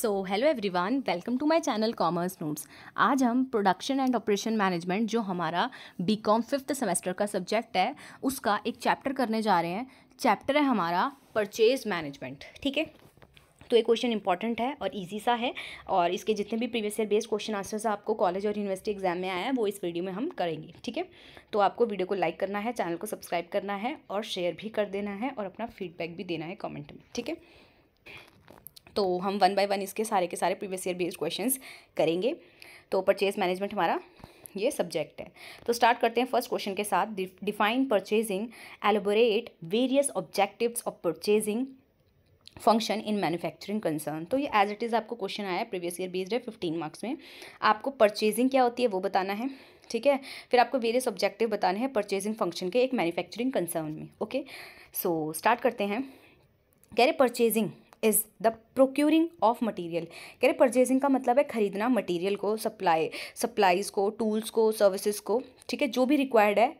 So hello everyone welcome to my channel commerce notes आज हम production and operation management जो हमारा BCom fifth semester का subject है उसका एक चैप्टर करने जा रहे हैं चैप्टर है हमारा परचेज मैनेजमेंट ठीक है तो ये क्वेश्चन इंपॉर्टेंट है और ईजी सा है और इसके जितने भी previous year based question answers आपको कॉलेज और यूनिवर्सिटी एग्जाम में आया है वो इस वीडियो में हम करेंगे ठीक है तो आपको वीडियो को लाइक करना है चैनल को सब्सक्राइब करना है और शेयर भी कर देना है और अपना फीडबैक भी देना है कॉमेंट में ठीक है तो हम वन बाय वन इसके सारे के सारे प्रीवियस ईयर बेस्ड क्वेश्चंस करेंगे तो परचेज मैनेजमेंट हमारा ये सब्जेक्ट है तो स्टार्ट करते हैं फर्स्ट क्वेश्चन के साथ define purchasing elaborate various objectives of purchasing function in manufacturing concern तो ये एज इट इज़ आपको क्वेश्चन आया है प्रीवियस ईयर बेस्ड है फिफ्टीन मार्क्स में आपको परचेजिंग क्या होती है वो बताना है ठीक है फिर आपको वेरियस ऑब्जेक्टिव बताने हैं परचेजिंग फंक्शन के एक मैन्युफैक्चरिंग कंसर्न में ओके सो स्टार्ट करते हैं कह रहे purchasing is the procuring of material कह रहे परचेजिंग का मतलब है ख़रीदना मटीरियल को सप्लाई सप्लाईज़ को टूल्स को सर्विसेज को ठीक है जो भी रिक्वायर्ड है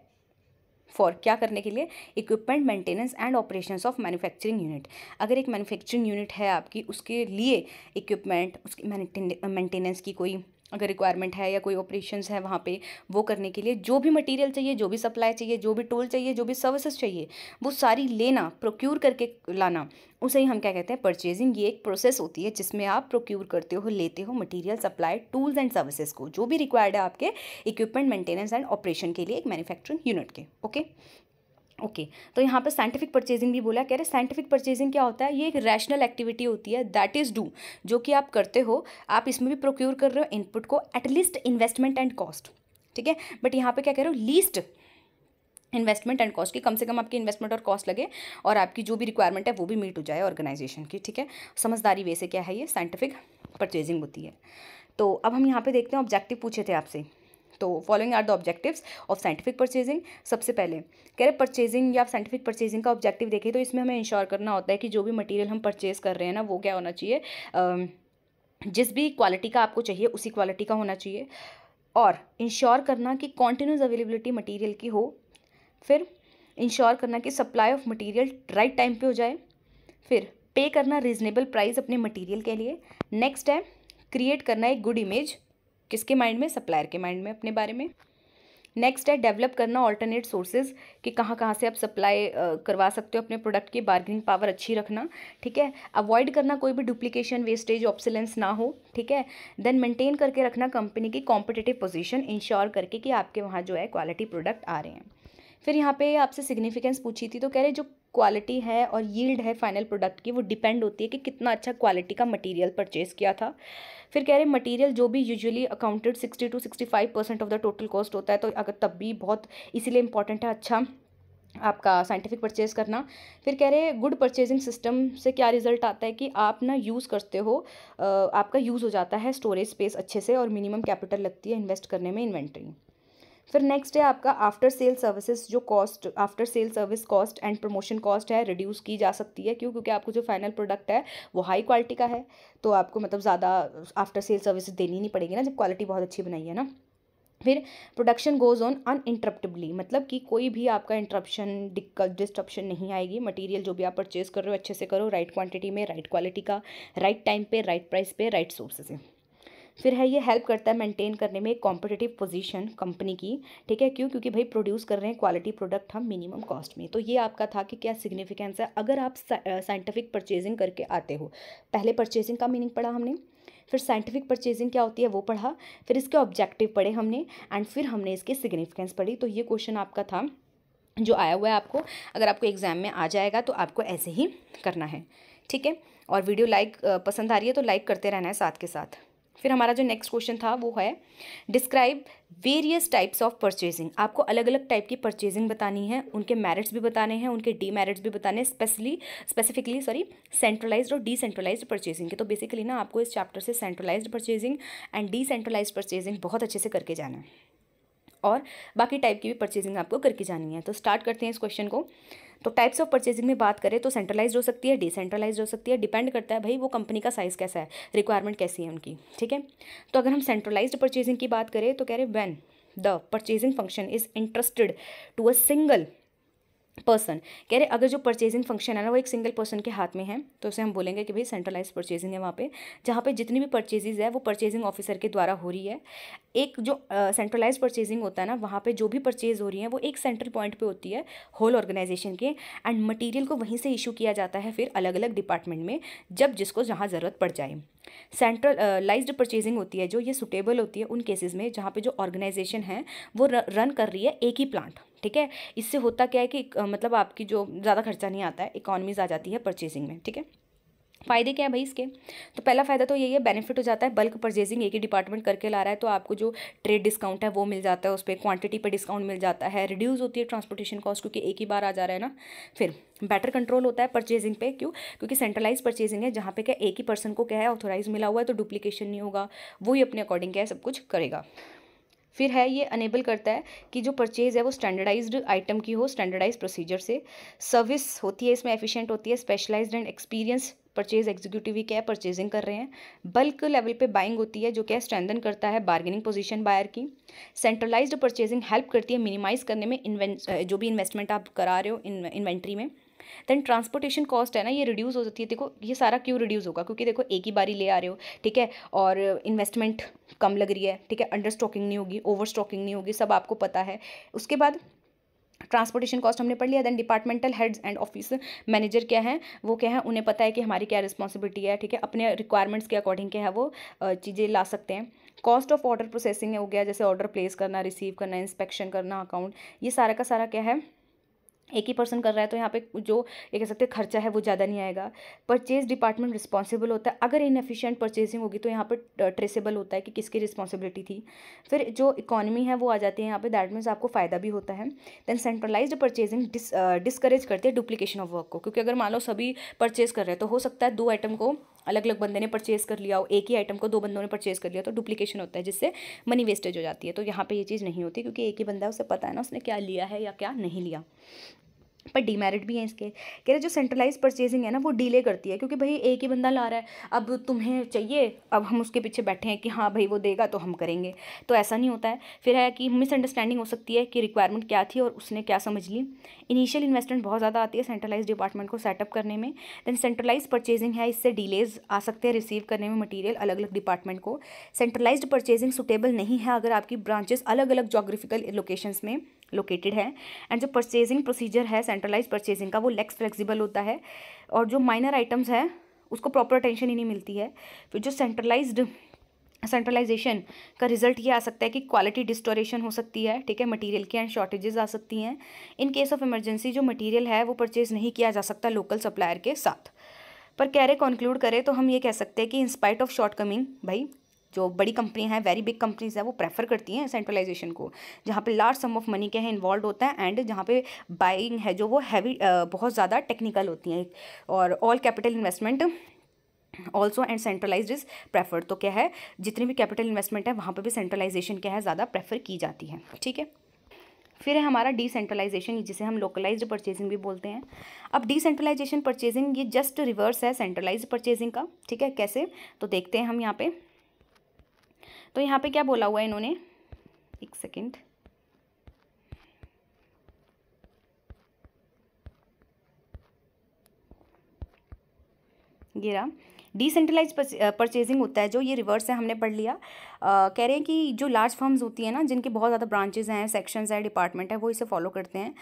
फॉर क्या करने के लिए equipment maintenance and operations of manufacturing unit अगर एक मैन्युफैक्चरिंग यूनिट है आपकी उसके लिए इक्विपमेंट उसकी मेंटेनेंस की कोई अगर रिक्वायरमेंट है या कोई ऑपरेशन है वहाँ पे वो करने के लिए जो भी मटेरियल चाहिए जो भी सप्लाई चाहिए जो भी टोल चाहिए जो भी सर्विसेज चाहिए वो सारी लेना प्रोक्योर करके लाना उसे ही हम क्या कहते हैं परचेजिंग ये एक प्रोसेस होती है जिसमें आप प्रोक्योर करते हो लेते हो material supply tools and services को जो भी रिक्वायर्ड है आपके इक्विपमेंट मेंटेनेंस एंड ऑपरेशन के लिए एक मैन्युफैक्चरिंग यूनिट के ओके ओके okay, तो यहाँ पर साइंटिफिक परचेजिंग भी बोला कह रहे साइंटिफिक परचेजिंग क्या होता है ये एक रैशनल एक्टिविटी होती है दैट इज़ डू जो कि आप करते हो आप इसमें भी प्रोक्योर कर रहे हो इनपुट को एटलीस्ट इन्वेस्टमेंट एंड कॉस्ट ठीक है बट यहाँ पे क्या कह रहे हो लीस्ट इन्वेस्टमेंट एंड कॉस्ट की कम से कम आपकी इन्वेस्टमेंट और कॉस्ट लगे और आपकी जो भी रिक्वायरमेंट है वो भी मीट हो जाए ऑर्गेनाइजेशन की ठीक है समझदारी वे से क्या है ये साइंटिफिक परचेजिंग होती है तो अब हम यहाँ पर देखते हैं ऑब्जेक्टिव पूछे थे आपसे तो following are the objectives of scientific purchasing सबसे पहले कह रहे परचेजिंग या साइंटिफिक परचेजिंग का ऑब्जेक्टिव देखें तो इसमें हमें इंश्योर करना होता है कि जो भी मटेरियल हम परचेज कर रहे हैं ना वो क्या होना चाहिए जिस भी क्वालिटी का आपको चाहिए उसी क्वालिटी का होना चाहिए और इंश्योर करना कि कॉन्टीन्यूस अवेलेबिलिटी मटीरियल की हो फिर इंश्योर करना कि supply of material right time पे हो जाए फिर पे करना रीजनेबल प्राइस अपने मटेरियल के लिए नेक्स्ट है क्रिएट करना एक गुड इमेज किसके माइंड में सप्लायर के माइंड में अपने बारे में नेक्स्ट है डेवलप करना ऑल्टरनेट सोर्सेज कि कहाँ कहाँ से आप सप्लाई करवा सकते हो अपने प्रोडक्ट की बार्गेनिंग पावर अच्छी रखना ठीक है अवॉइड करना कोई भी डुप्लीकेशन वेस्टेज ऑप्सिलेंस ना हो ठीक है देन मेंटेन करके रखना कंपनी की कॉम्पिटेटिव पोजीशन इंश्योर करके कि आपके वहाँ जो है क्वालिटी प्रोडक्ट आ रहे हैं फिर यहाँ पे आपसे सिग्निफिकेंस पूछी थी तो कह रहे जो क्वालिटी है और यील्ड है फाइनल प्रोडक्ट की वो डिपेंड होती है कि कितना अच्छा क्वालिटी का मटेरियल परचेज़ किया था फिर कह रहे मटेरियल जो भी usually accounted sixty two sixty five percent of the total cost होता है तो अगर तब भी बहुत इसीलिए इंपॉर्टेंट है अच्छा आपका साइंटिफिक परचेज़ करना फिर कह रहे हैं गुड परचेजिंग सिस्टम से क्या रिजल्ट आता है कि आप ना यूज़ करते हो आपका यूज़ हो जाता है स्टोरेज स्पेस अच्छे से और मिनिमम कैपिटल लगती है इन्वेस्ट करने में इन्वेंट्री फिर नेक्स्ट है आपका आफ्टर सेल सर्विसेज जो cost after sale service cost and promotion cost है रिड्यूस की जा सकती है क्यों क्योंकि आपको जो फाइनल प्रोडक्ट है वो हाई क्वालिटी का है तो आपको मतलब ज़्यादा आफ्टर सेल सर्विसेज देनी नहीं पड़ेगी ना जब क्वालिटी बहुत अच्छी बनाई है ना फिर production goes on uninterruptibly मतलब कि कोई भी आपका इंटरप्शन दिक्कत डिस्ट्रप्शन नहीं आएगी मटेरियल जो भी आप परचेज़ कर रहे हो अच्छे से करो राइट क्वांटिटी में राइट क्वालिटी का राइट टाइम पे राइट प्राइस पे राइट सोर्स से फिर है ये हेल्प करता है मेंटेन करने में एक कॉम्पिटेटिव पोजीशन कंपनी की ठीक है क्यों क्योंकि भाई प्रोड्यूस कर रहे हैं क्वालिटी प्रोडक्ट हम मिनिमम कॉस्ट में तो ये आपका था कि क्या सिग्निफिकेंस है अगर आप साइंटिफिक परचेजिंग करके आते हो पहले परचेजिंग का मीनिंग पढ़ा हमने फिर साइंटिफिक परचेजिंग क्या होती है वो पढ़ा फिर इसके ऑब्जेक्टिव पढ़े हमने एंड फिर हमने इसके सिग्निफिकेंस पढ़ी तो ये क्वेश्चन आपका था जो आया हुआ है आपको अगर आपको एग्ज़ाम में आ जाएगा तो आपको ऐसे ही करना है ठीक है और वीडियो लाइक पसंद आ रही है तो लाइक करते रहना है साथ के साथ फिर हमारा जो नेक्स्ट क्वेश्चन था वो है describe various types of purchasing आपको अलग अलग टाइप की परचेजिंग बतानी है उनके मेरिट्स भी बताने हैं उनके डी मेरिट्स भी बताने हैं स्पेशली स्पेसिफिकली सॉरी सेंट्रलाइज्ड और डिसेंट्रलाइज्ड परचेजिंग के तो बेसिकली ना आपको इस चैप्टर से centralised purchasing and centralise purchasing बहुत अच्छे से करके जाना है और बाकी टाइप की भी परचेजिंग आपको करके जानी है तो स्टार्ट करते हैं इस क्वेश्चन को तो टाइप्स ऑफ परचेजिंग में बात करें तो सेंट्रलाइज हो सकती है डिसेंट्रलाइज हो सकती है डिपेंड करता है भाई वो कंपनी का साइज़ कैसा है रिक्वायरमेंट कैसी है उनकी ठीक है तो अगर हम सेंट्रलाइज परचेजिंग की बात करें तो कह रहे when the purchasing function is interested to a single person कह रहे अगर जो परचेजिंग फंक्शन है ना वो एक सिंगल पर्सन के हाथ में है तो उसे हम बोलेंगे कि भाई सेंट्रलाइज परचेजिंग है वहाँ पे जहाँ पे जितनी भी परचेजेज है वो परचेजिंग ऑफिसर के द्वारा हो रही है एक जो सेंट्रलाइज uh, परचेजिंग होता है ना वहाँ पे जो भी परचेज हो रही है वो एक सेंट्रल पॉइंट पे होती है होल ऑर्गेनाइजेशन के एंड मटीरियल को वहीं से इशू किया जाता है फिर अलग अलग डिपार्टमेंट में जब जिसको जहाँ ज़रूरत पड़ जाए सेंट्रलाइज्ड परचेजिंग होती है जो ये सुटेबल होती है उन केसेस में जहाँ पे जो ऑर्गेनाइजेशन है वो रन कर रही है एक ही प्लांट ठीक है इससे होता क्या है कि मतलब आपकी जो ज़्यादा खर्चा नहीं आता है इकॉनमीज आ जाती है परचेजिंग में ठीक है फ़ायदे क्या है भाई इसके तो पहला फ़ायदा तो यही है बेनिफिट हो जाता है बल्क परचेजिंग एक ही डिपार्टमेंट करके ला रहा है तो आपको जो ट्रेड डिस्काउंट है वो मिल जाता है उस पर क्वांटिटी पर डिस्काउंट मिल जाता है रिड्यूस होती है ट्रांसपोर्टेशन कॉस्ट क्योंकि एक ही बार आ जा रहा है ना फिर बेटर कंट्रोल होता है परचेजिंग पे क्यों क्योंकि सेंट्रलाइज परचेजिंग है जहाँ पे क्या एक ही पर्सन को क्या है ऑथोराइज मिला हुआ है तो डुप्लीकेशन नहीं होगा वो ही अपने अकॉर्डिंग क्या है सब कुछ करेगा फिर है ये अनेबल करता है कि जो परचेज है वो स्टैंडर्डाइज्ड आइटम की हो स्टैंडर्डाइज प्रोसीजर से सर्विस होती है इसमें एफिशिएंट होती है specialised and experience purchase executive ही क्या है परचेजिंग कर रहे हैं बल्क लेवल पे बाइंग होती है जो क्या स्ट्रेंदन करता है बार्गेनिंग पोजीशन बायर की सेंट्रलाइज्ड परचेजिंग हेल्प करती है मिनिमाइज करने में जो भी इन्वेस्टमेंट आप करा रहे हो इन्वेंट्री में दैन ट्रांसपोर्टेशन कॉस्ट है ना ये रिड्यूस हो जाती है देखो ये सारा क्यों रिड्यूस होगा क्योंकि देखो एक ही बारी ले आ रहे हो ठीक है और इन्वेस्टमेंट कम लग रही है ठीक है अंडर स्टॉकिंग नहीं होगी ओवर स्टॉकिंग नहीं होगी सब आपको पता है उसके बाद ट्रांसपोर्टेशन कॉस्ट हमने पढ़ लिया then departmental heads and office manager क्या है वो क्या है उन्हें पता है कि हमारी क्या रिस्पॉन्सिबिलिटी है ठीक है अपने रिक्वायरमेंट्स के अकॉर्डिंग क्या है वो चीज़ें ला सकते हैं कॉस्ट ऑफ ऑर्डर प्रोसेसिंग हो गया जैसे ऑर्डर प्लेस करना रिसीव करना इंस्पेक्शन करना अकाउंट ये सारा का सारा क्या है एक ही पर्सन कर रहा है तो यहाँ पे जो ये कह सकते हैं खर्चा है वो ज़्यादा नहीं आएगा परचेज डिपार्टमेंट रिस्पॉन्सिबल होता है अगर इनफिशियंट परचेजिंग होगी तो यहाँ पर ट्रेसेबल होता है कि किसकी रिस्पॉन्सिबिलिटी थी फिर जो इकोनॉमी है वो आ जाती है यहाँ पे दैट मीन्स आपको फ़ायदा भी होता है then centralise purchasing dis discourage करती है डुप्लीकेशन ऑफ वर्क को क्योंकि अगर मान लो सभी परचेज कर रहे हैं तो हो सकता है दो आइटम को अलग अलग बंदे ने परचेज़ कर लिया हो एक ही आइटम को दो बंदों ने परचेज कर लिया तो डुप्लीकेशन होता है जिससे मनी वेस्टेज हो जाती है तो यहाँ पर ये चीज़ नहीं होती क्योंकि एक ही बंदा है उसे पता है ना उसने क्या लिया है या क्या नहीं लिया पर डीमेरिट भी हैं इसके कह रहे जो सेंट्रलाइज परचेजिंग है ना वो डीले करती है क्योंकि भाई एक ही बंदा ला रहा है अब तुम्हें चाहिए अब हम उसके पीछे बैठे हैं कि हाँ भाई वो देगा तो हम करेंगे तो ऐसा नहीं होता है फिर है कि मिसअंडरस्टैंडिंग हो सकती है कि रिक्वायरमेंट क्या थी और उसने क्या समझ ली इनिशियल इन्वेस्टमेंट बहुत ज़्यादा आती है सेंट्रलाइज डिपार्टमेंट को सेटअप करने में देन सेंट्रलाइज परचेजिंग है इससे डिलेज आ सकते हैं रिसीव करने में मटीरियल अलग अलग डिपार्टमेंट को सेंट्रलाइज परचेजिंग सुटेबल नहीं है अगर आपकी ब्रांचेस अलग अलग जोग्राफिकल लोकेशंस में लोकेटेड है एंड जो परचेजिंग प्रोसीजर है सेंट्रलाइज परचेजिंग का वो लेक्स फ्लेक्सिबल होता है और जो माइनर आइटम्स है उसको प्रॉपर अटेंशन ही नहीं मिलती है फिर जो सेंट्रलाइज्ड सेंट्रलाइजेशन का रिजल्ट ये आ सकता है कि क्वालिटी डिस्टोरेशन हो सकती है ठीक है मटेरियल की एंड शॉर्टेजेस आ सकती हैं इन केस ऑफ इमरजेंसी जो मटेरियल है वो परचेज़ नहीं किया जा सकता लोकल सप्लायर के साथ पर कैरे कंक्लूड करें तो हम ये कह सकते हैं कि इंस्पाइट ऑफ शॉर्ट कमिंग भाई जो बड़ी कंपनियां हैं वेरी बिग कंपनीज हैं वो प्रेफर करती हैं सेंट्रलाइजेशन को जहाँ पे लार्ज सम ऑफ मनी के हैं इन्वॉल्व होता है एंड जहाँ पे बाइंग है जो वो हैवी बहुत ज़्यादा टेक्निकल होती हैं और all capital investment also and centralise is preferred तो क्या है जितनी भी कैपिटल इन्वेस्टमेंट है वहाँ पर भी सेंट्रलाइजेशन क्या है ज़्यादा प्रेफर की जाती है ठीक है फिर है हमारा डिसेंट्रलाइजेशन जिसे हम लोकलाइज्ड परचेजिंग भी बोलते हैं अब डिसेंट्रलाइजेशन परचेजिंग ये जस्ट रिवर्स है सेंट्रलाइज परचेजिंग का ठीक है कैसे तो देखते हैं हम यहाँ पे तो यहाँ पे क्या बोला हुआ है इन्होंने एक सेकेंड गिरा डिसेंट्रलाइज परचेजिंग होता है जो ये रिवर्स है हमने पढ़ लिया आ, कह रहे हैं कि जो लार्ज फर्म्स होती हैं ना जिनके बहुत ज़्यादा ब्रांचेज हैं सेक्शंस हैं डिपार्टमेंट है वो इसे फॉलो करते हैं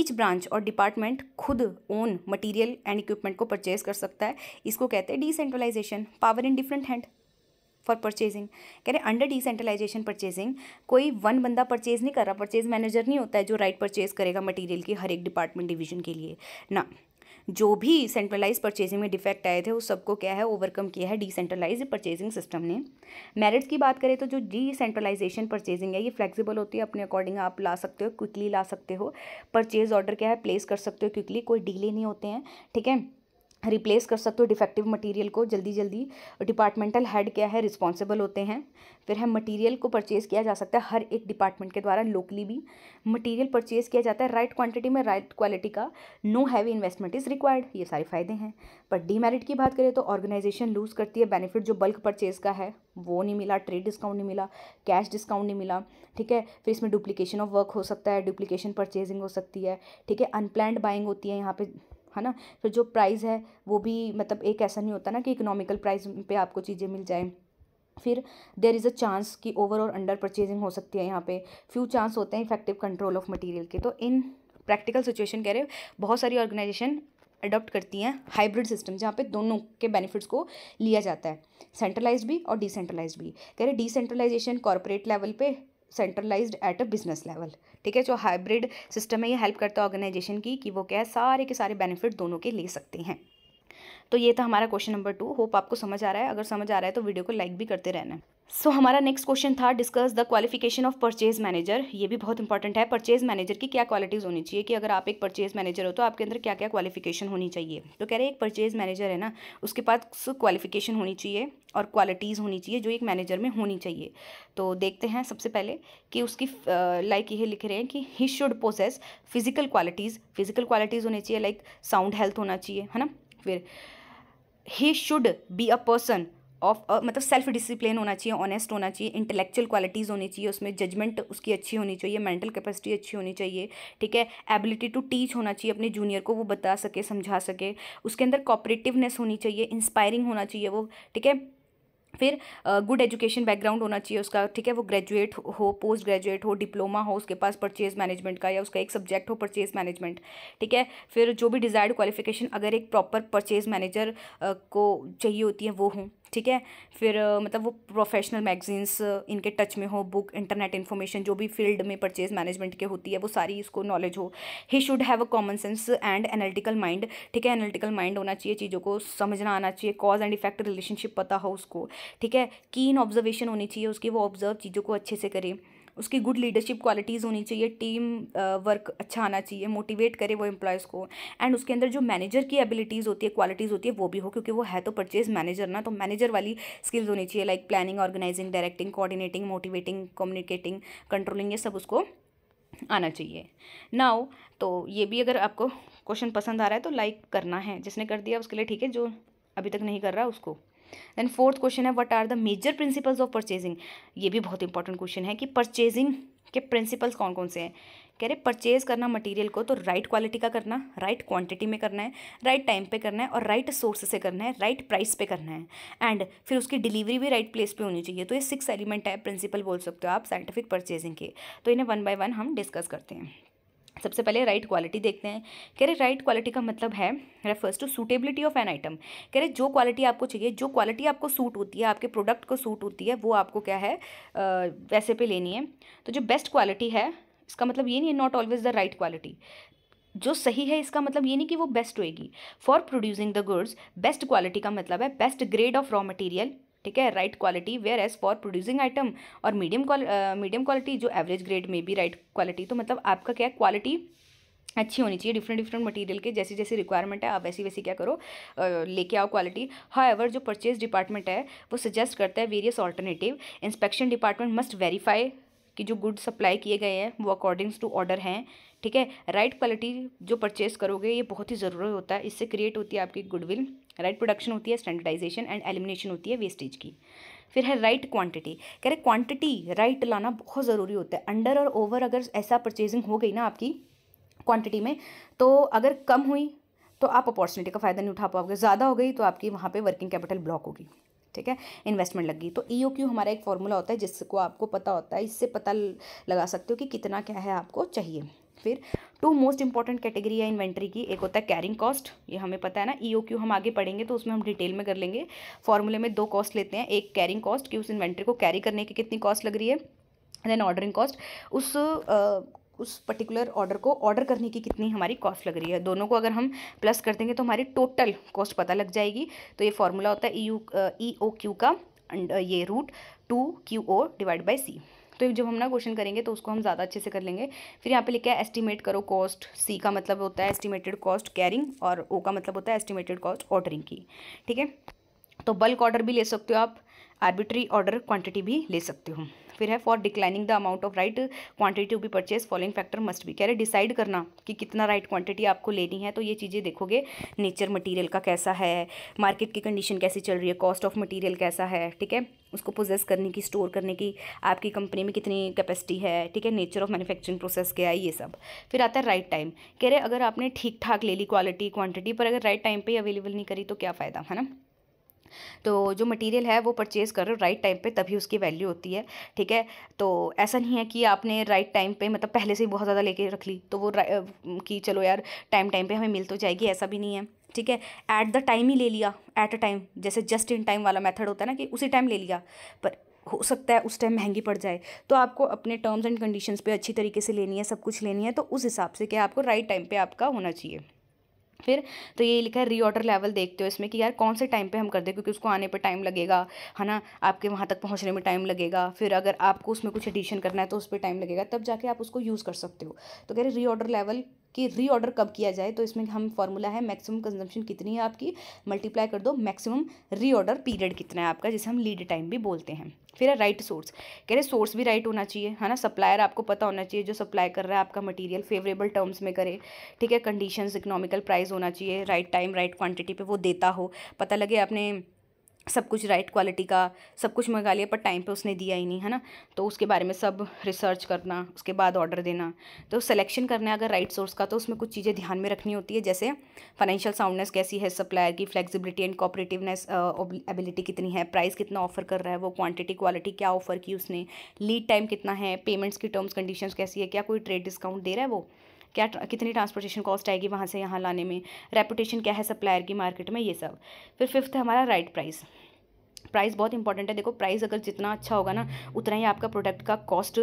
ईच ब्रांच और डिपार्टमेंट खुद ओन मटेरियल एंड इक्विपमेंट को परचेज कर सकता है इसको कहते हैं decentralisation power in different hand for purchasing कह रहे अंडर डिसेंट्रलाइजेशन परचेजिंग कोई वन बंदा परचेज नहीं कर रहा परचेज मैनेजर नहीं होता है जो राइट परचेज करेगा मटेरियल की हर एक डिपार्टमेंट डिवीजन के लिए ना जो भी सेंट्रलाइज परचेजिंग में डिफेक्ट आए थे उस सबको क्या है ओवरकम किया है डिसेंट्रलाइज परचेजिंग सिस्टम ने मेरिट्स की बात करें तो जो डिसेंट्रलाइजेशन परचेजिंग है ये फ्लेक्सिबल होती है अपने अकॉर्डिंग आप ला सकते हो क्विकली ला सकते हो परचेज ऑर्डर क्या है प्लेस कर सकते हो क्विकली कोई डीले नहीं होते हैं ठीक है रिप्लेस कर सकते हो डिफेक्टिव मटेरियल को जल्दी जल्दी डिपार्टमेंटल हेड क्या है रिस्पॉन्सिबल होते हैं फिर है मटेरियल को परचेज़ किया जा सकता है हर एक डिपार्टमेंट के द्वारा लोकली भी मटेरियल परचेज़ किया जाता है राइट क्वांटिटी में राइट क्वालिटी का no heavy investment is required ये सारे फ़ायदे हैं पर डीमेरिट की बात करें तो ऑर्गेनाइजेशन लूज़ करती है बेनिफिट जो बल्क परचेज़ का है वो नहीं मिला ट्रेड डिस्काउंट नहीं मिला कैश डिस्काउंट नहीं मिला ठीक है फिर इसमें डुप्लीकेशन ऑफ वर्क हो सकता है डुप्लीकेशन परचेजिंग हो सकती है ठीक है अनप्लैंड बाइंग होती है यहाँ पर है ना फिर जो प्राइस है वो भी मतलब एक ऐसा नहीं होता ना कि इकोनॉमिकल प्राइस पे आपको चीज़ें मिल जाएँ फिर देर इज़ अ चांस कि ओवर और अंडर परचेजिंग हो सकती है यहाँ पे फ्यू चांस होते हैं इफेक्टिव कंट्रोल ऑफ मटेरियल के तो इन प्रैक्टिकल सिचुएशन कह रहे हो बहुत सारी ऑर्गेनाइजेशन अडॉप्ट करती हैं हाइब्रिड सिस्टम जहाँ पे दोनों के बेनिफिट्स को लिया जाता है सेंट्रलाइज भी और डिसेंट्रलाइज भी कह रहे डिसेंट्रलाइजेशन कॉरपोरेट लेवल पे centralise at a business level ठीक है जो हाइब्रिड सिस्टम है ये हेल्प करता है ऑर्गेनाइजेशन की कि वो क्या है सारे के सारे बेनिफिट दोनों के ले सकते हैं तो ये था हमारा क्वेश्चन नंबर टू होप आपको समझ आ रहा है अगर समझ आ रहा है तो वीडियो को लाइक भी करते रहना सो so, हमारा नेक्स्ट क्वेश्चन था discuss the qualification of purchase manager ये भी बहुत इंपॉर्टेंट है परचेज मैनेजर की क्या क्वालिटीज़ होनी चाहिए कि अगर आप एक परचेज मैनेजर हो तो आपके अंदर क्या क्या क्वालिफिकेशन होनी चाहिए तो कह रहे एक परचेज मैनेजर है ना उसके पास क्वालिफिकेशन होनी चाहिए और क्वालिटीज़ होनी चाहिए जो एक मैनेजर में होनी चाहिए तो देखते हैं सबसे पहले कि उसकी लाइक ये लिख रहे हैं कि he should process physical qualities physical qualities होनी चाहिए लाइक साउंड हेल्थ होना चाहिए है ना फिर he should be a person of मतलब सेल्फ डिसिप्लिन होना चाहिए ऑनेस्ट होना चाहिए इंटेलेक्चुअल क्वालिटीज़ होनी चाहिए उसमें जजमेंट उसकी अच्छी होनी चाहिए मेंटल कैपेसिटी अच्छी होनी चाहिए ठीक है एबिलिटी टू टीच होना चाहिए अपने जूनियर को वो बता सके समझा सके उसके अंदर कॉपरेटिवनेस होनी चाहिए इंस्पायरिंग होना चाहिए वो ठीक है फिर गुड एजुकेशन बैकग्राउंड होना चाहिए उसका ठीक है वो ग्रेजुएट हो पोस्ट ग्रेजुएट हो डिप्लोमा हो उसके पास परचेज मैनेजमेंट का या उसका एक सब्जेक्ट हो परचेज मैनेजमेंट ठीक है फिर जो भी डिज़ायर्ड क्वालिफिकेशन अगर एक प्रॉपर परचेज मैनेजर को चाहिए होती है वो हों ठीक है फिर मतलब वो प्रोफेशनल मैगजीन्स इनके टच में हो बुक इंटरनेट इन्फॉर्मेशन जो भी फील्ड में परचेज मैनेजमेंट के होती है वो सारी इसको नॉलेज हो he should have a common sense and analytical mind ठीक है एनालिटिकल माइंड होना चाहिए चीज़ों को समझना आना चाहिए कॉज एंड इफेक्ट रिलेशनशिप पता हो उसको ठीक है कीन ऑब्जर्वेशन होनी चाहिए उसकी वो ऑब्जर्व चीज़ों को अच्छे से करें उसकी गुड लीडरशिप क्वालिटीज़ होनी चाहिए टीम वर्क अच्छा आना चाहिए मोटिवेट करे वो एम्प्लॉयज़ को एंड उसके अंदर जो मैनेजर की एबिलिटीज़ होती है क्वालिटीज़ होती है वो भी हो क्योंकि वो है तो परचेज मैनेजर ना तो मैनेजर वाली स्किल्स होनी चाहिए like planning organising directing coordinating motivating communicating controlling ये सब उसको आना चाहिए नाउ तो ये भी अगर आपको क्वेश्चन पसंद आ रहा है तो लाइक करना है जिसने कर दिया उसके लिए ठीक है जो अभी तक नहीं कर रहा उसको देन फोर्थ क्वेश्चन है what are the major principles of purchasing ये भी बहुत इंपॉर्टेंट क्वेश्चन है कि परचेजिंग के प्रिंसिपल्स कौन कौन से हैं कह रहे परचेज करना मटेरियल को तो राइट right क्वालिटी का करना राइट right क्वांटिटी में करना है राइट right टाइम पे करना है और राइट सोर्स से करना है राइट प्राइस पे करना है एंड फिर उसकी डिलीवरी भी राइट प्लेस पे होनी चाहिए तो ये सिक्स एलिमेंट है प्रिंसिपल बोल सकते हो आप साइंटिफिक परचेजिंग के तो इन्हें वन बाय वन हम डिस्कस करते हैं सबसे पहले राइट क्वालिटी देखते हैं कह रहे राइट क्वालिटी का मतलब है refers to suitability of an item कह रहे जो क्वालिटी आपको चाहिए जो क्वालिटी आपको सूट होती है आपके प्रोडक्ट को सूट होती है वो आपको क्या है वैसे पे लेनी है तो जो बेस्ट क्वालिटी है इसका मतलब ये नहीं है not always the right quality जो सही है इसका मतलब ये नहीं कि वो बेस्ट होएगी for producing the goods best quality का मतलब है best grade of raw material ठीक है right quality whereas for producing item और मीडियम मीडियम क्वालिटी जो एवरेज ग्रेड में भी राइट क्वालिटी तो मतलब आपका क्या क्वालिटी अच्छी होनी चाहिए डिफरेंट डिफरेंट मटेरियल के जैसी जैसी रिक्वायरमेंट है आप वैसी वैसी क्या करो लेके आओ क्वालिटी हाउ एवर जो परचेज डिपार्टमेंट है वो सजेस्ट करता है various alternative inspection department must verify कि जो गुड सप्लाई किए गए हैं वो अकॉर्डिंग्स टू ऑर्डर हैं ठीक है राइट क्वालिटी जो परचेज करोगे ये बहुत ही ज़रूरी होता है इससे क्रिएट होती है आपकी गुडविल राइट प्रोडक्शन होती है स्टैंडर्डाइजेशन एंड एलिमिनेशन होती है वेस्टेज की फिर है राइट क्वांटिटी कह रहे क्वांटिटी राइट लाना बहुत ज़रूरी होता है अंडर और ओवर अगर ऐसा परचेजिंग हो गई ना आपकी क्वांटिटी में तो अगर कम हुई तो आप अपॉर्चुनिटी का फ़ायदा नहीं उठा पाओगे ज़्यादा हो गई तो आपकी वहाँ पे वर्किंग कैपिटल ब्लॉक होगी ठीक है इन्वेस्टमेंट लग गई तो ई e क्यू हमारा एक फॉर्मूला होता है जिसको आपको पता होता है इससे पता लगा सकते हो कि कितना क्या है आपको चाहिए फिर टू मोस्ट इंपॉर्टेंट कैटेगरी है इन्वेंट्री की एक होता है कैरिंग कॉस्ट ये हमें पता है ना ई e क्यू हम आगे पढ़ेंगे तो उसमें हम डिटेल में कर लेंगे फॉर्मूले में दो कॉस्ट लेते हैं एक कैरिंग कॉस्ट कि उस इन्वेंट्री को कैरी करने की कितनी कॉस्ट लग रही है देन ऑर्डरिंग कॉस्ट उस आ, उस पर्टिकुलर ऑर्डर को ऑर्डर करने की कितनी हमारी कॉस्ट लग रही है दोनों को अगर हम प्लस कर देंगे तो हमारी टोटल कॉस्ट पता लग जाएगी तो ये फॉर्मूला होता है ई यू ई ओ क्यू का ये root two Q O divide by C तो जब हम ना क्वेश्चन करेंगे तो उसको हम ज़्यादा अच्छे से कर लेंगे फिर यहाँ पे लिखा है एस्टिमेट करो कॉस्ट सी का मतलब होता है एस्टिमेटेड कॉस्ट कैरिंग और ओ का मतलब होता है एस्टिमेटेड कॉस्ट ऑर्डरिंग की ठीक है तो बल्क ऑर्डर भी ले सकते हो आप आर्बिट्री ऑर्डर क्वांटिटी भी ले सकते हो फिर है for declining the amount of right quantity to be purchase following factor must be कह रहे डिसाइड करना कि कितना राइट क्वांटिटी आपको लेनी है तो ये चीज़ें देखोगे नेचर मटीरियल का कैसा है मार्केट की कंडीशन कैसी चल रही है कॉस्ट ऑफ मटीरियल कैसा है ठीक है उसको पोजेस करने की स्टोर करने की आपकी कंपनी में कितनी कैपेसिटी है ठीक है नेचर ऑफ मैन्युफैक्चरिंग प्रोसेस क्या है ये सब फिर आता है राइट टाइम कह रहे अगर आपने ठीक ठाक ले ली क्वालिटी क्वांटिटी पर अगर राइट टाइम पे अवेलेबल नहीं करी तो क्या फ़ायदा है ना तो जो मटेरियल है वो परचेज़ कर रहे हो राइट टाइम पे तभी उसकी वैल्यू होती है ठीक है तो ऐसा नहीं है कि आपने राइट टाइम पे मतलब पहले से ही बहुत ज़्यादा लेके रख ली तो वो कि चलो यार टाइम टाइम पे हमें मिल तो जाएगी ऐसा भी नहीं है ठीक है ऐट द टाइम ही ले लिया ऐट अ टाइम जैसे जस्ट इन टाइम वाला मैथड होता है ना कि उसी टाइम ले लिया पर हो सकता है उस टाइम महंगी पड़ जाए तो आपको अपने टर्म्स एंड कंडीशंस पे अच्छी तरीके से लेनी है सब कुछ लेनी है तो उस हिसाब से क्या आपको राइट टाइम पे आपका होना चाहिए फिर तो ये लिखा है री ऑर्डर लेवल देखते हो इसमें कि यार कौन से टाइम पे हम कर दें क्योंकि उसको आने पर टाइम लगेगा है ना आपके वहाँ तक पहुँचने में टाइम लगेगा फिर अगर आपको उसमें कुछ एडिशन करना है तो उस पर टाइम लगेगा तब जाके आप उसको यूज़ कर सकते हो तो कह रहे री ऑर्डर लेवल कि रीऑर्डर कब किया जाए तो इसमें हम फॉर्मूला है मैक्सिमम कंजम्पशन कितनी है आपकी मल्टीप्लाई कर दो मैक्सिमम रीऑर्डर पीरियड कितना है आपका जिसे हम लीड टाइम भी बोलते हैं फिर है राइट सोर्स कह रहे सोर्स भी राइट होना चाहिए है ना सप्लायर आपको पता होना चाहिए जो सप्लाई कर रहा है आपका मटेरियल फेवरेबल टर्म्स में करे ठीक है कंडीशंस इकोनॉमिकल प्राइस होना चाहिए राइट टाइम राइट क्वांटिटी पे वो देता हो पता लगे आपने सब कुछ राइट क्वालिटी का सब कुछ मंगा लिया पर टाइम पे उसने दिया ही नहीं है ना तो उसके बारे में सब रिसर्च करना उसके बाद ऑर्डर देना तो सिलेक्शन करना अगर राइट सोर्स का तो उसमें कुछ चीज़ें ध्यान में रखनी होती है जैसे फाइनेंशियल साउंडनेस कैसी है सप्लायर की फ्लेक्सिबिलिटी एंड कॉपरेटिवनेस एबिलिटी कितनी है प्राइस कितना ऑफर कर रहा है वो क्वान्टिटी क्वालिटी क्या ऑफर की उसने लीड टाइम कितना है पेमेंट्स की टर्म्स कंडीशन कैसी है क्या कोई ट्रेड डिस्काउंट दे रहा है वो क्या कितनी ट्रांसपोर्टेशन कॉस्ट आएगी वहाँ से यहाँ लाने में रेपुटेशन क्या है सप्लायर की मार्केट में ये सब फिर फिफ्थ हमारा राइट प्राइस प्राइस बहुत इंपॉर्टेंट है देखो प्राइस अगर जितना अच्छा होगा ना उतना ही आपका प्रोडक्ट का कॉस्ट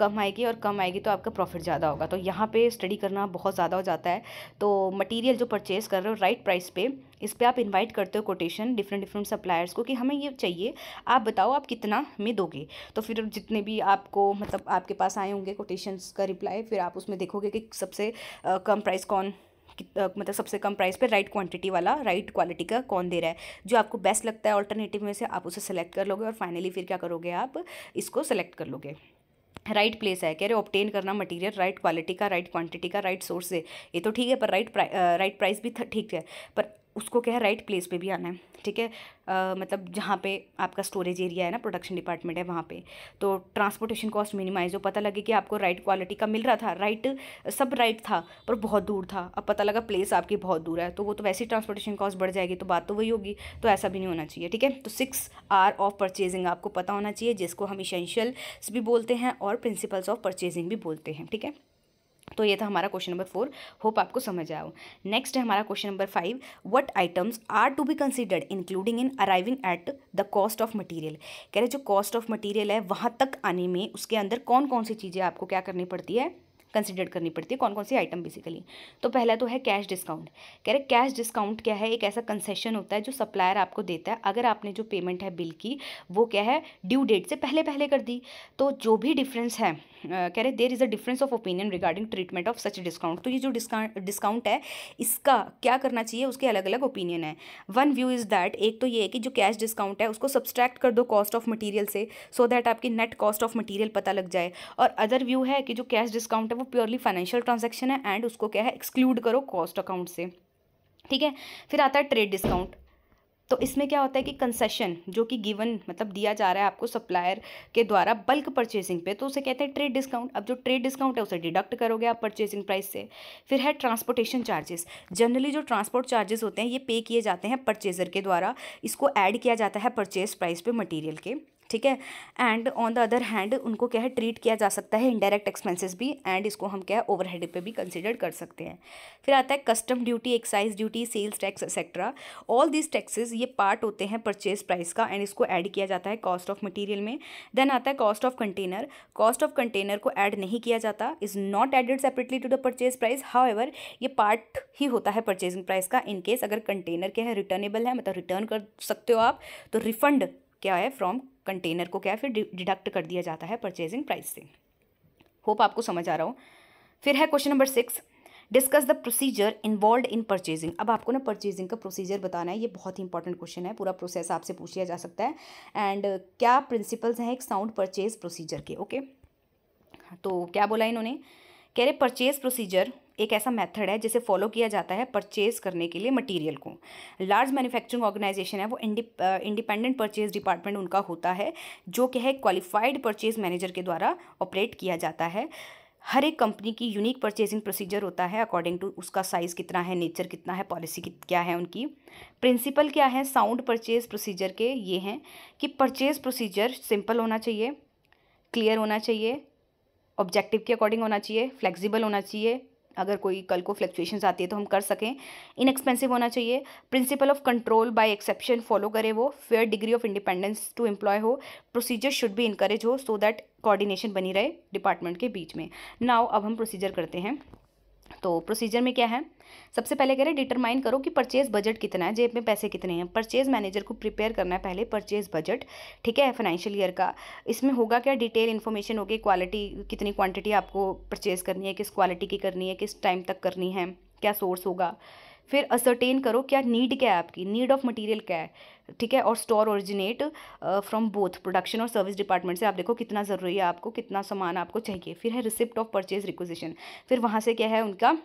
कम आएगी और कम आएगी तो आपका प्रॉफिट ज़्यादा होगा तो यहाँ पे स्टडी करना बहुत ज़्यादा हो जाता है तो मटेरियल जो परचेज कर रहे हो राइट प्राइस पे इस पर आप इनवाइट करते हो कोटेशन डिफरेंट डिफरेंट सप्लायर्स को कि हमें ये चाहिए आप बताओ आप कितना में दोगे तो फिर जितने भी आपको मतलब आपके पास आए होंगे कोटेशंस का रिप्लाई फिर आप उसमें देखोगे कि सबसे कम प्राइस कौन मतलब सबसे कम प्राइस पे राइट क्वांटिटी वाला राइट क्वालिटी का कौन दे रहा है जो आपको बेस्ट लगता है ऑल्टरनेटिव में से आप उसे सेलेक्ट कर लोगे और फाइनली फिर क्या करोगे आप इसको सेलेक्ट कर लोगे राइट right प्लेस है कह रहे हो ऑप्टेन करना मटेरियल राइट क्वालिटी का राइट क्वांटिटी का राइट सोर्स से ये तो ठीक है पर राइट प्राइ राइट प्राइस भी ठीक है पर उसको क्या है राइट प्लेस पे भी आना है ठीक है मतलब जहाँ पे आपका स्टोरेज एरिया है ना प्रोडक्शन डिपार्टमेंट है वहाँ पे तो ट्रांसपोर्टेशन कॉस्ट मिनिमाइज हो पता लगे कि आपको राइट क्वालिटी का मिल रहा था राइट सब राइट था पर बहुत दूर था अब पता लगा प्लेस आपकी बहुत दूर है तो वो तो वैसे ही ट्रांसपोर्टेशन कॉस्ट बढ़ जाएगी तो बात तो वही होगी तो ऐसा भी नहीं होना चाहिए ठीक है तो सिक्स आर ऑफ परचेजिंग आपको पता होना चाहिए जिसको हम इसेंशियल्स भी बोलते हैं और प्रिंसिपल्स ऑफ परचेजिंग भी बोलते हैं ठीक है तो ये था हमारा क्वेश्चन नंबर फोर होप आपको समझ आओ नेक्स्ट है हमारा question number five what items are to be considered including in arriving at the cost of material कह रहे जो कॉस्ट ऑफ मटीरियल है वहाँ तक आने में उसके अंदर कौन कौन सी चीज़ें आपको क्या करनी पड़ती है कंसिडर करनी पड़ती है कौन कौन सी आइटम बेसिकली तो पहला तो है कैश डिस्काउंट कह रहे कैश डिस्काउंट क्या है एक ऐसा कंसेशन होता है जो सप्लायर आपको देता है अगर आपने जो पेमेंट है बिल की वो क्या है ड्यू डेट से पहले पहले कर दी तो जो भी डिफरेंस है कह रहे there is a difference of opinion regarding treatment of such discount तो ये जो डिस्काउंट डिस्काउंट है इसका क्या करना चाहिए उसके अलग अलग ओपिनियन है वन व्यू इज़ दैट एक तो ये है कि जो कैश डिस्काउंट है उसको सब्सट्रैक्ट कर दो कॉस्ट ऑफ मटीरियल से सो so दैट आपकी नेट कॉस्ट ऑफ मटीरियल पता लग जाए और अदर व्यू है कि जो कैश डिस्काउंट वो प्योरली फाइनेंशियल ट्रांजेक्शन है एंड उसको क्या है एक्सक्लूड करो कॉस्ट अकाउंट से ठीक है फिर आता है ट्रेड डिस्काउंट तो इसमें क्या होता है कि कंसेशन जो कि गिवन मतलब दिया जा रहा है आपको सप्लायर के द्वारा बल्क परचेसिंग पे तो उसे कहते हैं ट्रेड डिस्काउंट अब जो ट्रेड डिस्काउंट है उसे डिडक्ट करोगे आप परचेसिंग प्राइस से फिर है ट्रांसपोर्टेशन चार्जेस जनरली जो ट्रांसपोर्ट चार्जेस होते हैं ये पे किए जाते हैं परचेजर के द्वारा इसको ऐड किया जाता है परचेज प्राइस पे मटीरियल के ठीक है and on the other hand उनको क्या है ट्रीट किया जा सकता है इनडायरेक्ट एक्सपेंसेस भी एंड इसको हम क्या है ओवरहेड पे भी कंसिडर कर सकते हैं फिर आता है custom duty excise duty sales tax etcetera all these taxes ये पार्ट होते हैं परचेज प्राइस का एंड इसको ऐड किया जाता है कॉस्ट ऑफ मटीरियल में देन आता है cost of container cost of container को ऐड नहीं किया जाता is not added separately to the purchase price how ये पार्ट ही होता है परचेजिंग प्राइस का इनकेस अगर कंटेनर क्या है रिटर्नेबल है मतलब रिटर्न कर सकते हो आप तो रिफंड क्या है फ्रॉम कंटेनर को क्या है फिर डिडक्ट कर दिया जाता है परचेजिंग प्राइस से होप आपको समझ आ रहा हो फिर है question number six discuss the procedure involve in purchasing अब आपको ना परचेजिंग का प्रोसीजर बताना है ये बहुत ही इंपॉर्टेंट क्वेश्चन है पूरा प्रोसेस आपसे पूछ लिया जा सकता है एंड uh, क्या प्रिंसिपल्स हैं एक साउंड परचेज प्रोसीजर के ओके okay? तो क्या बोला इन्होंने कह रहे परचेज प्रोसीजर एक ऐसा मेथड है जिसे फॉलो किया जाता है परचेज करने के लिए मटेरियल को लार्ज मैन्युफैक्चरिंग ऑर्गेनाइजेशन है वो इंडिपेंडेंट परचेज डिपार्टमेंट उनका होता है जो कि है क्वालिफाइड परचेज मैनेजर के द्वारा ऑपरेट किया जाता है हर एक कंपनी की यूनिक परचेजिंग प्रोसीजर होता है अकॉर्डिंग टू उसका साइज़ कितना है नेचर कितना है पॉलिसी क्या है उनकी प्रिंसिपल क्या है साउंड परचेज प्रोसीजर के ये हैं कि परचेज प्रोसीजर सिंपल होना चाहिए क्लियर होना चाहिए ऑब्जेक्टिव के अकॉर्डिंग होना चाहिए फ्लेक्सिबल होना चाहिए अगर कोई कल को फ्लक्चुएशंस आती है तो हम कर सकें इनएक्सपेंसिव होना चाहिए principle of control by exception follow करें वो fair degree of independence to employ हो प्रोसीजर शुड भी इंकरेज हो सो दैट कोऑर्डिनेशन बनी रहे डिपार्टमेंट के बीच में नाउ अब हम प्रोसीजर करते हैं तो प्रोसीजर में क्या है सबसे पहले कह रहे डिटरमाइन करो कि परचेज बजट कितना है जेब में पैसे कितने हैं परचेज मैनेजर को प्रिपेयर करना है पहले परचेज बजट ठीक है फाइनेंशियल ईयर का इसमें होगा क्या डिटेल इन्फॉर्मेशन होगी क्वालिटी कितनी क्वांटिटी आपको परचेज करनी है किस क्वालिटी की करनी है किस टाइम तक करनी है क्या सोर्स होगा फिर असरटेन करो क्या नीड क्या है आपकी नीड ऑफ मटेरियल क्या है ठीक है और store originate from both production और सर्विस डिपार्टमेंट से आप देखो कितना ज़रूरी है आपको कितना सामान आपको चाहिए फिर है रिसिप्ट ऑफ परचेज रिक्वजिशन फिर वहाँ से क्या है उनका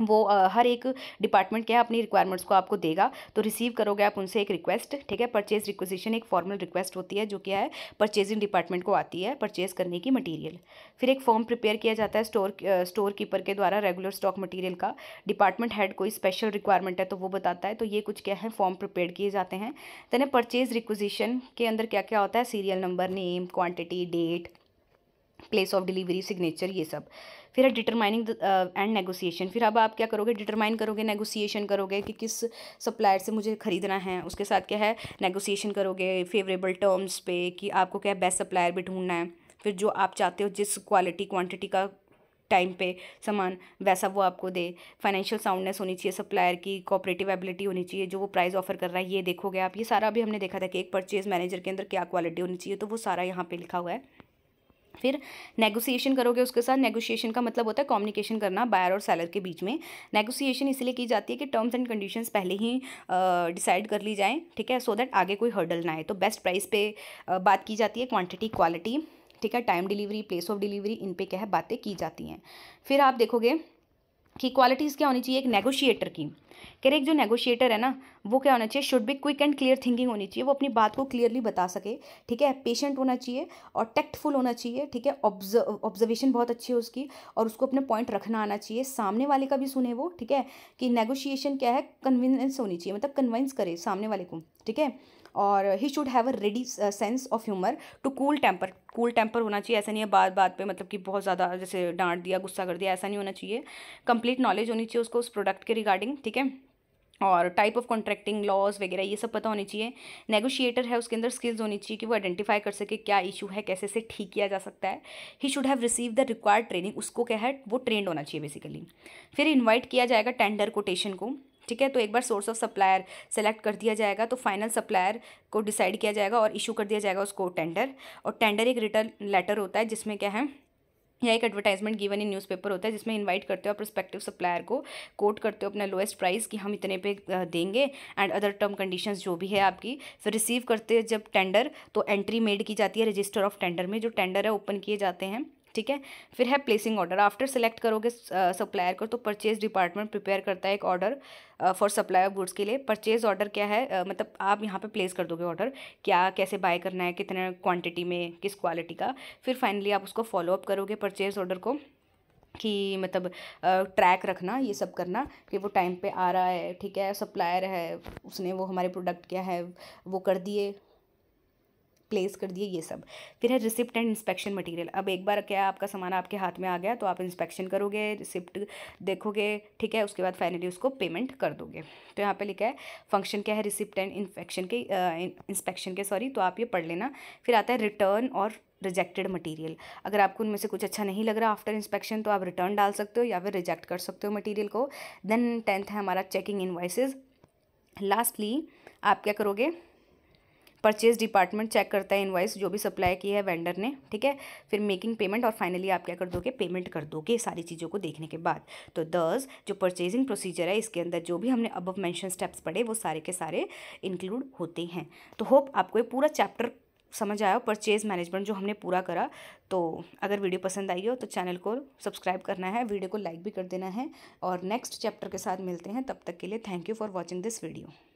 वो हर एक डिपार्टमेंट क्या है अपनी रिक्वायरमेंट्स को आपको देगा तो रिसीव करोगे आप उनसे एक रिक्वेस्ट ठीक है परचेज रिक्वेजिशन एक फॉर्मल रिक्वेस्ट होती है जो क्या है परचेजिंग डिपार्टमेंट को आती है परचेज करने की मटेरियल फिर एक फॉर्म प्रिपेयर किया जाता है स्टोर स्टोर कीपर के द्वारा रेगुलर स्टॉक मटीरियल का डिपार्टमेंट हेड कोई स्पेशल रिक्वायरमेंट है तो वो बताता है तो ये कुछ क्या है फॉर्म प्रिपेयर किए जाते हैं देने परचेज रिक्वजिशन के अंदर क्या क्या होता है serial number name quantity date place of delivery signature ये सब फिर है डिटरमाइनिंग एंड नेगोशिएशन फिर अब आप क्या करोगे डिटरमाइन करोगे नेगोशिएशन करोगे कि किस सप्लायर से मुझे ख़रीदना है उसके साथ क्या है नेगोशिएशन करोगे फेवरेबल टर्म्स पे कि आपको क्या बेस्ट सप्लायर भी ढूंढना है फिर जो आप चाहते हो जिस क्वालिटी क्वान्टिटी का टाइम पे सामान वैसा वो आपको दे फाइनेंशियल साउंडनेस होनी चाहिए सप्लायर की कॉपरेटिव एबिलिटी होनी चाहिए जो वो प्राइस ऑफर कर रहा है ये देखोगे आप ये सारा अभी हमने देखा था कि एक परचेज मैनेजर के अंदर क्या क्वालिटी होनी चाहिए तो वो सारा यहाँ पे लिखा हुआ है फिर नेगोशिएशन करोगे उसके साथ नेगोशिएशन का मतलब होता है कम्युनिकेशन करना बायर और सेलर के बीच में नेगोशिएशन इसलिए की जाती है कि टर्म्स एंड कंडीशंस पहले ही डिसाइड uh, कर ली जाएँ ठीक है सो so दैट आगे कोई हर्डल ना आए तो बेस्ट प्राइस पे uh, बात की जाती है क्वांटिटी क्वालिटी ठीक है time delivery place of delivery इन पर क्या है बातें की जाती हैं फिर आप देखोगे कि क्वालिटीज़ क्या होनी चाहिए एक नेगोशिएटर की कह रहे एक जो नेगोशिएटर है ना वो क्या होना चाहिए should be quick and clear thinking होनी चाहिए वो अपनी बात को क्लियरली बता सके ठीक है पेशेंट होना चाहिए और टेक्टफुल होना चाहिए ठीक है ऑब्जर्वेशन बहुत अच्छी है उसकी और उसको अपने पॉइंट रखना आना चाहिए सामने वाले का भी सुने वो ठीक है कि नेगोशिएशन क्या है कन्विंस होनी चाहिए मतलब कन्विंस करे सामने वाले को ठीक है और he should have a ready sense of humour to cool temper cool temper होना चाहिए ऐसा नहीं है बात बात पे मतलब कि बहुत ज़्यादा जैसे डांट दिया गुस्सा कर दिया ऐसा नहीं होना चाहिए कंप्लीट नॉलेज होनी चाहिए उसको उस प्रोडक्ट के रिगार्डिंग ठीक है और टाइप ऑफ कॉन्ट्रैक्टिंग लॉज वगैरह ये सब पता होने चाहिए नेगोशिएटर है उसके अंदर स्किल्स होनी चाहिए कि वो आइडेंटिफाई कर सके क्या इशू है कैसे से ठीक किया जा सकता है he should have receive the required training उसको क्या है वो ट्रेंड होना चाहिए बेसिकली फिर इन्वाइट किया जाएगा टेंडर कोटेशन को ठीक है तो एक बार सोर्स ऑफ सप्लायर सेलेक्ट कर दिया जाएगा तो फाइनल सप्लायर को डिसाइड किया जाएगा और इशू कर दिया जाएगा उसको टेंडर और टेंडर एक रिटर्न लेटर होता है जिसमें क्या है या एक एडवर्टाइजमेंट गिवन इन न्यूज़पेपर होता है जिसमें इनवाइट करते हो प्रोस्पेक्टिव सप्लायर को कोट करते हो अपना लोएस्ट प्राइस कि हम इतने पे देंगे एंड अदर टर्म कंडीशंस जो भी है आपकी फिर रिसीव करते जब टेंडर तो एंट्री मेड की जाती है रजिस्टर ऑफ टेंडर में जो टेंडर है ओपन किए जाते हैं ठीक है फिर है प्लेसिंग ऑर्डर आफ्टर सेलेक्ट करोगे सप्लायर uh, को तो परचेज डिपार्टमेंट प्रिपेयर करता है एक order for supply of goods के लिए परचेज ऑर्डर क्या है uh, मतलब आप यहाँ पे प्लेस कर दोगे ऑर्डर क्या कैसे बाय करना है कितने क्वांटिटी में किस क्वालिटी का फिर फाइनली आप उसको फॉलोअप करोगे परचेज ऑर्डर को कि मतलब ट्रैक uh, रखना ये सब करना कि वो टाइम पे आ रहा है ठीक है सप्लायर है उसने वो हमारे प्रोडक्ट क्या है वो कर दिए प्लेस कर दिए ये सब फिर है रिसिप्ट एंड इंस्पेक्शन मटेरियल अब एक बार क्या आपका सामान आपके हाथ में आ गया तो आप इंस्पेक्शन करोगे रिसिप्ट देखोगे ठीक है उसके बाद फाइनली उसको पेमेंट कर दोगे तो यहाँ पर लिखा है फंक्शन क्या है रिसिप्ट एंड इन्फेक्शन के इंस्पेक्शन के सॉरी तो आप ये पढ़ लेना फिर आता है रिटर्न और रिजेक्टेड मटेरियल अगर आपको उनमें से कुछ अच्छा नहीं लग रहा आफ्टर इंस्पेक्शन तो आप रिटर्न डाल सकते हो या फिर रिजेक्ट कर सकते हो मटेरियल को देन टेंथ है हमारा चेकिंग इन्वाइसेज लास्टली आप क्या करोगे परचेज डिपार्टमेंट चेक करता है इन्वाइस जो भी सप्लाई की है वेंडर ने ठीक है फिर मेकिंग पेमेंट और फाइनली आप क्या कर दोगे पेमेंट कर दोगे सारी चीज़ों को देखने के बाद तो दस जो परचेजिंग प्रोसीजर है इसके अंदर जो भी हमने अबव मैंशन स्टेप्स पढ़े वो सारे के सारे इंक्लूड होते हैं तो होप आपको ये पूरा चैप्टर समझ आया हो परचेज मैनेजमेंट जो हमने पूरा करा तो अगर वीडियो पसंद आई हो तो चैनल को सब्सक्राइब करना है वीडियो को लाइक भी कर देना है और नेक्स्ट चैप्टर के साथ मिलते हैं तब तक के लिए thank you for watching this video